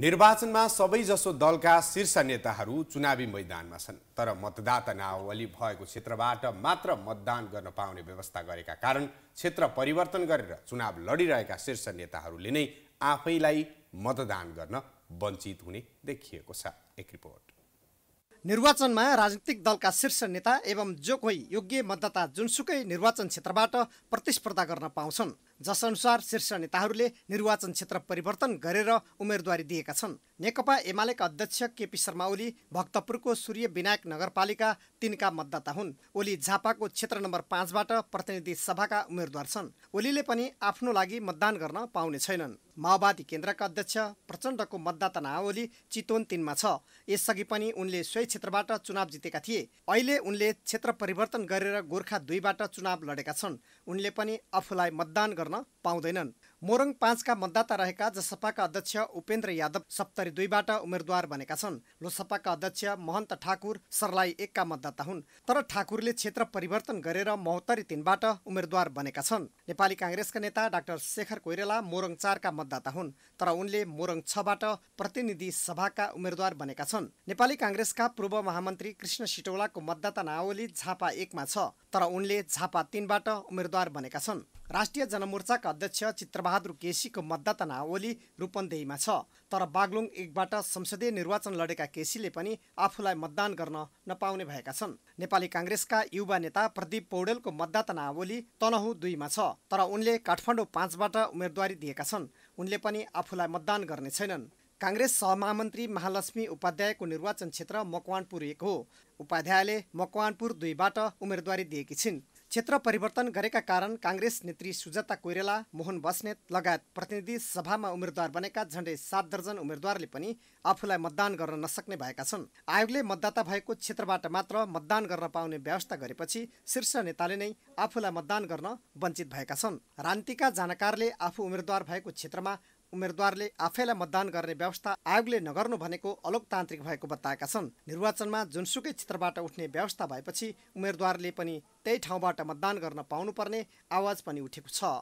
निर्वाचनमा सबैजसो दलका शीर्ष नेताहरू चुनावी मैदानमा छन् तर मतदाता नावली भएको क्षेत्रबाट मात्र मतदान गर्न पाउने व्यवस्था गरेका कारण क्षेत्र परिवर्तन गरेर चुनाव लडिरहेका शीर्ष नेताहरूले नै आफैलाई मतदान गर्न वञ्चित हुने देखिएको छ एक रिपोर्ट निर्वाचनमा राजनीतिक दलका शीर्ष नेता एवं जो कोही योग्य मतदाता जुनसुकै निर्वाचन क्षेत्रबाट प्रतिस्पर्धा गर्न पाउँछन् जसअनुसार शीर्ष नेताहरूले निर्वाचन क्षेत्र परिवर्तन गरेर उम्मेदवारी दिएका छन् नेकपा एमालेका अध्यक्ष केपी शर्मा ओली भक्तपुरको सूर्य विनायक नगरपालिका तिनका मतदाता हुन् ओली झापाको क्षेत्र नम्बर पाँचबाट प्रतिनिधि सभाका उम्मेद्वार छन् ओलीले पनि आफ्नो लागि मतदान गर्न पाउने छैनन् माओवादी केन्द्रका अध्यक्ष प्रचण्डको मतदाता नावली चितवन तिनमा छ यसअघि पनि उनले सोही क्षेत्रबाट चुनाव जितेका थिए अहिले उनले क्षेत्र परिवर्तन गरेर गोर्खा दुईबाट चुनाव लडेका छन् उनले पनि आफूलाई मतदान गर्न गर्न पाउँदैनन् मोरङ पाँचका मतदाता रहेका जसपाका अध्यक्ष उपेन्द्र यादव सप्तरी दुईबाट उम्मेद्वार बनेका छन् लोसपाका अध्यक्ष महन्त ठाकुर सर्लाई एकका मतदाता हुन् तर ठाकुरले क्षेत्र परिवर्तन गरेर महोत्तरी तिनबाट उम्मेद्वार बनेका छन् नेपाली काङ्ग्रेसका नेता डाक्टर शेखर कोइरेला मोरङ चारका मतदाता हुन् तर उनले मोरङ छबाट प्रतिनिधि सभाका उम्मेद्वार बनेका छन् नेपाली काङ्ग्रेसका पूर्व महामन्त्री कृष्ण सिटौलाको मतदाता नावली झापा एकमा छ तर उनले झापा तिनबाट उम्मेद्वार बनेका छन् राष्ट्रिय जनमोर्चाका अध्यक्ष चित्रबहादुर केसीको मतदाता ओली रूपन्देहीमा छ तर बागलुङ एकबाट संसदीय निर्वाचन लडेका केसीले पनि आफूलाई मतदान गर्न नपाउने भएका छन् नेपाली काङ्ग्रेसका युवा नेता प्रदीप पौडेलको मतदाता नावली तनहु दुईमा छ तर उनले काठमाडौँ पाँचबाट उम्मेदवारी दिएका छन् उनले पनि आफूलाई मतदान गर्ने छैनन् काङ्ग्रेस सहमहामन्त्री महालक्ष्मी उपाध्यायको निर्वाचन क्षेत्र मकवानपुर एक हो उपाध्यायले मकवानपुर दुईबाट उम्मेदवारी दिएकी छिन् क्षेत्र परिवर्तन गरेका कारण काङ्ग्रेस नेत्री सुजाता कोइरेला मोहन बस्नेत लगायत प्रतिनिधि सभामा उम्मेद्वार बनेका झण्डै सात दर्जन उम्मेद्वारले पनि आफूलाई मतदान गर्न नसक्ने भएका छन् आयोगले मतदाता भएको क्षेत्रबाट मात्र मतदान गर्न पाउने व्यवस्था गरेपछि शीर्ष नेताले नै आफूलाई मतदान गर्न वञ्चित भएका छन् रान्तिका जानकारले आफू उम्मेद्वार भएको क्षेत्रमा उम्मेद्वारले आफैलाई मतदान गर्ने व्यवस्था आयोगले नगर्नु भनेको अलोकतान्त्रिक भएको बताएका छन् निर्वाचनमा जुनसुकै चित्रबाट उठ्ने व्यवस्था भएपछि उम्मेद्वारले पनि त्यही ठाउँबाट मतदान गर्न पाउनुपर्ने आवाज पनि उठेको छ